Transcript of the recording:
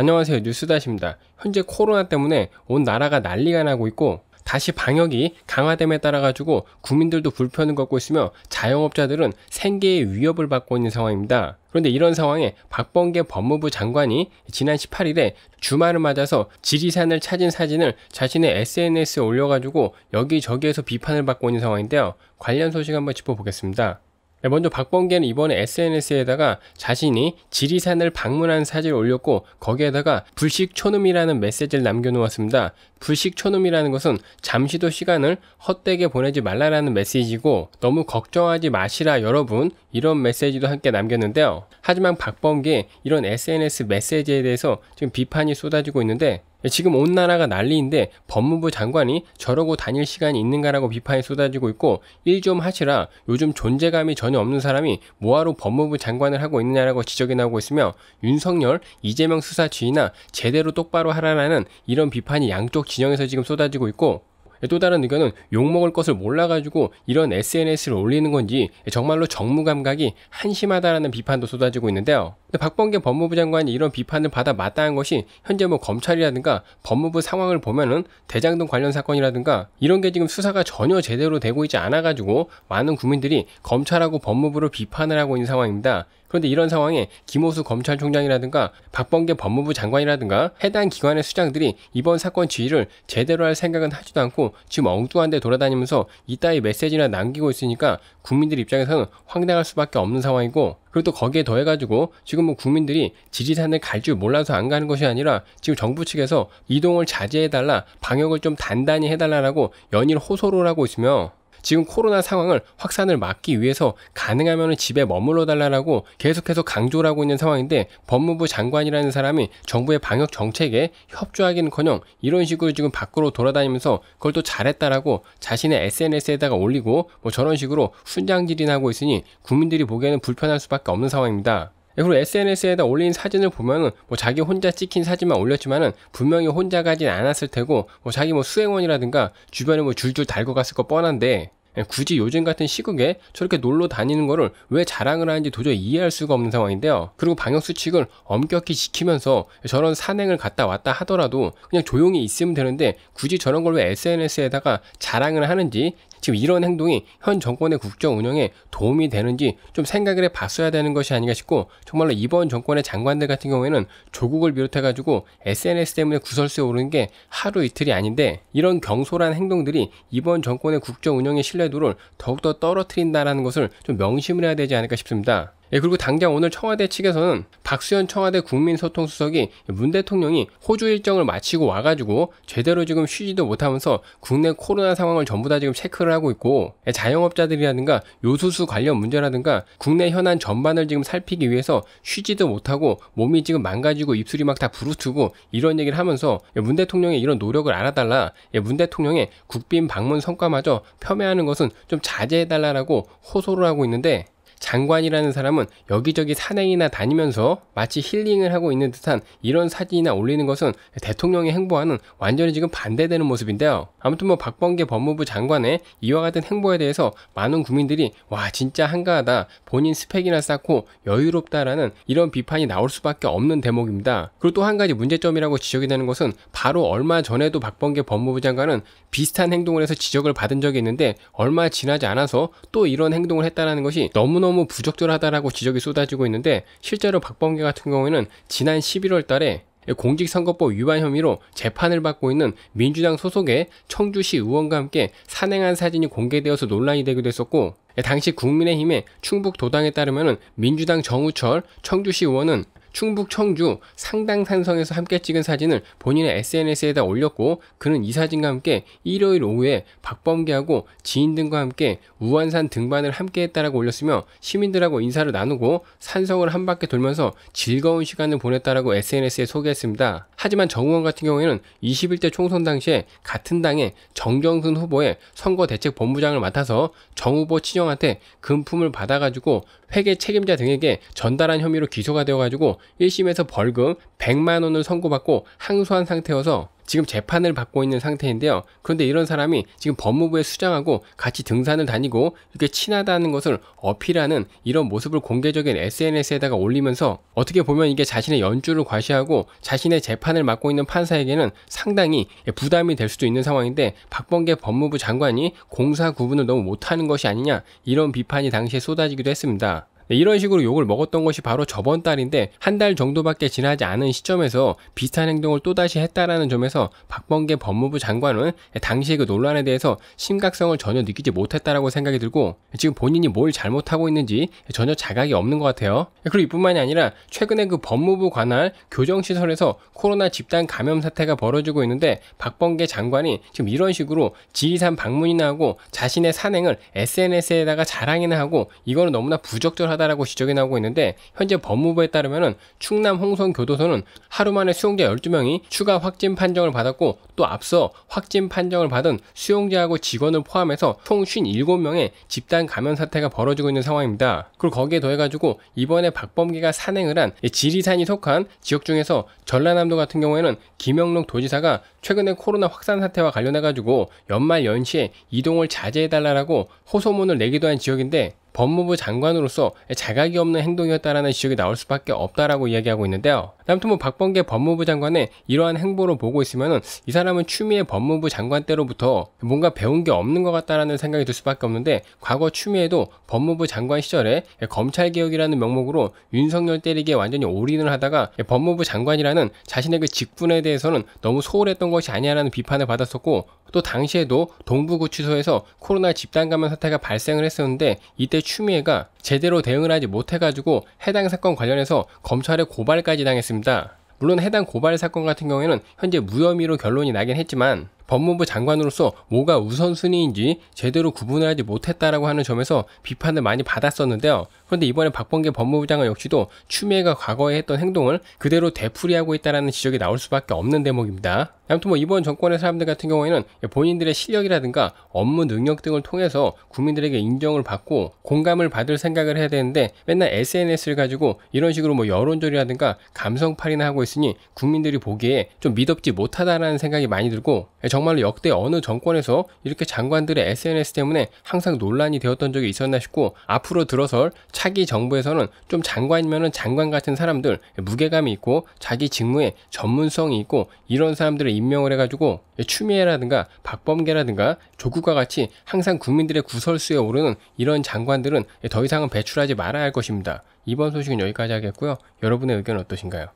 안녕하세요 뉴스다시입니다. 현재 코로나 때문에 온 나라가 난리가 나고 있고 다시 방역이 강화됨에 따라 가지고 국민들도 불편을 겪고 있으며 자영업자들은 생계의 위협을 받고 있는 상황입니다. 그런데 이런 상황에 박범계 법무부 장관이 지난 18일에 주말을 맞아서 지리산을 찾은 사진을 자신의 SNS에 올려가지고 여기저기에서 비판을 받고 있는 상황인데요. 관련 소식 한번 짚어보겠습니다. 네, 먼저 박범계는 이번에 SNS에다가 자신이 지리산을 방문한 사진을 올렸고 거기에다가 불식초놈이라는 메시지를 남겨놓았습니다. 불식초놈이라는 것은 잠시도 시간을 헛되게 보내지 말라라는 메시지고 너무 걱정하지 마시라 여러분 이런 메시지도 함께 남겼는데요. 하지만 박범계 이런 SNS 메시지에 대해서 지금 비판이 쏟아지고 있는데 지금 온 나라가 난리인데 법무부 장관이 저러고 다닐 시간이 있는가라고 비판이 쏟아지고 있고 일 좀 하시라 요즘 존재감이 전혀 없는 사람이 뭐하러 법무부 장관을 하고 있느냐라고 지적이 나오고 있으며 윤석열, 이재명 수사 지휘나 제대로 똑바로 하라라는 이런 비판이 양쪽 진영에서 지금 쏟아지고 있고 또 다른 의견은 욕먹을 것을 몰라가지고 이런 SNS를 올리는 건지 정말로 정무감각이 한심하다라는 비판도 쏟아지고 있는데요. 박범계 법무부 장관이 이런 비판을 받아 마땅한 것이 현재 뭐 검찰이라든가 법무부 상황을 보면은 대장동 관련 사건이라든가 이런 게 지금 수사가 전혀 제대로 되고 있지 않아가지고 많은 국민들이 검찰하고 법무부를 비판을 하고 있는 상황입니다. 그런데 이런 상황에 김호수 검찰총장이라든가 박범계 법무부 장관이라든가 해당 기관의 수장들이 이번 사건 지휘를 제대로 할 생각은 하지도 않고 지금 엉뚱한 데 돌아다니면서 이따위 메시지나 남기고 있으니까 국민들 입장에서는 황당할 수밖에 없는 상황이고 그리고 또 거기에 더해가지고 지금 뭐 국민들이 지지산을 갈 줄 몰라서 안 가는 것이 아니라 지금 정부 측에서 이동을 자제해달라 방역을 좀 단단히 해달라라고 연일 호소를 하고 있으며 지금 코로나 상황을 확산을 막기 위해서 가능하면 집에 머물러 달라고 계속해서 강조를 하고 있는 상황인데 법무부 장관이라는 사람이 정부의 방역 정책에 협조하기는커녕 이런 식으로 지금 밖으로 돌아다니면서 그걸 또 잘했다라고 자신의 SNS에다가 올리고 뭐 저런 식으로 훈장질인 하고 있으니 국민들이 보기에는 불편할 수밖에 없는 상황입니다. 예, 그리고 SNS에다 올린 사진을 보면은 뭐 자기 혼자 찍힌 사진만 올렸지만은 분명히 혼자 가진 않았을 테고 뭐 자기 뭐 수행원이라든가 주변에 뭐 줄줄 달고 갔을 거 뻔한데 예, 굳이 요즘 같은 시국에 저렇게 놀러 다니는 거를 왜 자랑을 하는지 도저히 이해할 수가 없는 상황인데요. 그리고 방역수칙을 엄격히 지키면서 저런 산행을 갔다 왔다 하더라도 그냥 조용히 있으면 되는데 굳이 저런 걸 왜 SNS에다가 자랑을 하는지 지금 이런 행동이 현 정권의 국정 운영에 도움이 되는지 좀 생각을 해봤어야 되는 것이 아닌가 싶고 정말로 이번 정권의 장관들 같은 경우에는 조국을 비롯해가지고 SNS 때문에 구설수에 오르는 게 하루 이틀이 아닌데 이런 경솔한 행동들이 이번 정권의 국정 운영의 신뢰도를 더욱더 떨어뜨린다라는 것을 좀 명심을 해야 되지 않을까 싶습니다. 예, 그리고 당장 오늘 청와대 측에서는 박수현 청와대 국민소통수석이 문 대통령이 호주 일정을 마치고 와가지고 제대로 지금 쉬지도 못하면서 국내 코로나 상황을 전부 다 지금 체크를 하고 있고 예, 자영업자들이라든가 요소수 관련 문제라든가 국내 현안 전반을 지금 살피기 위해서 쉬지도 못하고 몸이 지금 망가지고 입술이 막 다 부르트고 이런 얘기를 하면서 예, 문 대통령의 이런 노력을 알아달라 예, 문 대통령의 국빈 방문 성과마저 폄훼하는 것은 좀 자제해달라라고 호소를 하고 있는데 장관이라는 사람은 여기저기 산행이나 다니면서 마치 힐링을 하고 있는 듯한 이런 사진이나 올리는 것은 대통령의 행보와는 완전히 지금 반대되는 모습인데요. 아무튼 뭐 박범계 법무부 장관의 이와 같은 행보에 대해서 많은 국민들이 와 진짜 한가하다 본인 스펙이나 쌓고 여유롭다라는 이런 비판이 나올 수밖에 없는 대목입니다. 그리고 또 한 가지 문제점이라고 지적이 되는 것은 바로 얼마 전에도 박범계 법무부 장관은 비슷한 행동을 해서 지적을 받은 적이 있는데 얼마 지나지 않아서 또 이런 행동을 했다라는 것이 너무너무 너무 부적절하다라고 지적이 쏟아지고 있는데 실제로 박범계 같은 경우에는 지난 11월 달에 공직선거법 위반 혐의로 재판을 받고 있는 민주당 소속의 청주시 의원과 함께 산행한 사진이 공개되어서 논란이 되기도 했었고 당시 국민의힘의 충북 도당에 따르면 민주당 정우철 청주시 의원은 충북 청주 상당산성에서 함께 찍은 사진을 본인의 SNS에다 올렸고 그는 이 사진과 함께 일요일 오후에 박범계하고 지인 등과 함께 우한산 등반을 함께 했다라고 올렸으며 시민들하고 인사를 나누고 산성을 한 바퀴 돌면서 즐거운 시간을 보냈다라고 SNS에 소개했습니다. 하지만 정우원 같은 경우에는 21대 총선 당시에 같은 당의 정정순 후보의 선거대책본부장을 맡아서 정 후보 친형한테 금품을 받아가지고 회계 책임자 등에게 전달한 혐의로 기소가 되어가지고 1심에서 벌금 100만 원을 선고받고 항소한 상태여서 지금 재판을 받고 있는 상태인데요. 그런데 이런 사람이 지금 법무부에 수장하고 같이 등산을 다니고 이렇게 친하다는 것을 어필하는 이런 모습을 공개적인 SNS에다가 올리면서 어떻게 보면 이게 자신의 연주를 과시하고 자신의 재판을 맡고 있는 판사에게는 상당히 부담이 될 수도 있는 상황인데 박범계 법무부 장관이 공사 구분을 너무 못하는 것이 아니냐 이런 비판이 당시에 쏟아지기도 했습니다. 네, 이런 식으로 욕을 먹었던 것이 바로 저번 달인데 한 달 정도밖에 지나지 않은 시점에서 비슷한 행동을 또다시 했다라는 점에서 박범계 법무부 장관은 당시의 그 논란에 대해서 심각성을 전혀 느끼지 못했다라고 생각이 들고 지금 본인이 뭘 잘못하고 있는지 전혀 자각이 없는 것 같아요. 그리고 이뿐만이 아니라 최근에 그 법무부 관할 교정시설에서 코로나 집단 감염 사태가 벌어지고 있는데 박범계 장관이 지금 이런 식으로 지리산 방문이나 하고 자신의 산행을 SNS에다가 자랑이나 하고 이거는 너무나 부적절하다 심각하다라고 지적이 나오고 있는데 현재 법무부에 따르면 충남 홍성교도소는 하루 만에 수용자 12명이 추가 확진 판정을 받았고 또 앞서 확진 판정을 받은 수용자하고 직원을 포함해서 총 57명의 집단 감염 사태가 벌어지고 있는 상황입니다. 그리고 거기에 더해가지고 이번에 박범계가 산행을 한 지리산이 속한 지역 중에서 전라남도 같은 경우에는 김영록 도지사가 최근에 코로나 확산 사태와 관련해가지고 연말 연시에 이동을 자제해달라고 호소문을 내기도 한 지역인데 법무부 장관으로서 자각이 없는 행동이었다라는 지적이 나올 수밖에 없다라고 이야기하고 있는데요. 아무튼 뭐 박범계 법무부 장관의 이러한 행보를 보고 있으면이 사람은 추미애 법무부 장관 때로부터 뭔가 배운 게 없는 것 같다라는 생각이 들 수밖에 없는데 과거 추미애도 법무부 장관 시절에 검찰 개혁이라는 명목으로 윤석열 때리기에 완전히 올인을 하다가 법무부 장관이라는 자신의 그 직분에 대해서는 너무 소홀했던 것이 아니냐라는 비판을 받았었고 또 당시에도 동부구치소에서 코로나 집단감염 사태가 발생을 했었는데 이때 추미애가 제대로 대응을 하지 못해가지고 해당 사건 관련해서 검찰에 고발까지 당했습니다. 물론 해당 고발 사건 같은 경우에는 현재 무혐의로 결론이 나긴 했지만 법무부 장관으로서 뭐가 우선순위인지 제대로 구분하지 못했다라고 하는 점에서 비판을 많이 받았었는데요. 그런데 이번에 박범계 법무부 장관 역시도 추미애가 과거에 했던 행동을 그대로 되풀이하고 있다는 지적이 나올 수밖에 없는 대목입니다. 아무튼 뭐 이번 정권의 사람들 같은 경우에는 본인들의 실력이라든가 업무 능력 등을 통해서 국민들에게 인정을 받고 공감을 받을 생각을 해야 되는데 맨날 SNS를 가지고 이런 식으로 뭐 여론조리라든가 감성팔이나 하고 있으니 국민들이 보기에 좀 믿업지 못하다라는 생각이 많이 들고 정 정말로 역대 어느 정권에서 이렇게 장관들의 SNS 때문에 항상 논란이 되었던 적이 있었나 싶고 앞으로 들어설 차기 정부에서는 좀 장관이면은 장관 같은 사람들 무게감이 있고 자기 직무에 전문성이 있고 이런 사람들을 임명을 해가지고 추미애라든가 박범계라든가 조국과 같이 항상 국민들의 구설수에 오르는 이런 장관들은 더 이상은 배출하지 말아야 할 것입니다. 이번 소식은 여기까지 하겠고요. 여러분의 의견은 어떠신가요?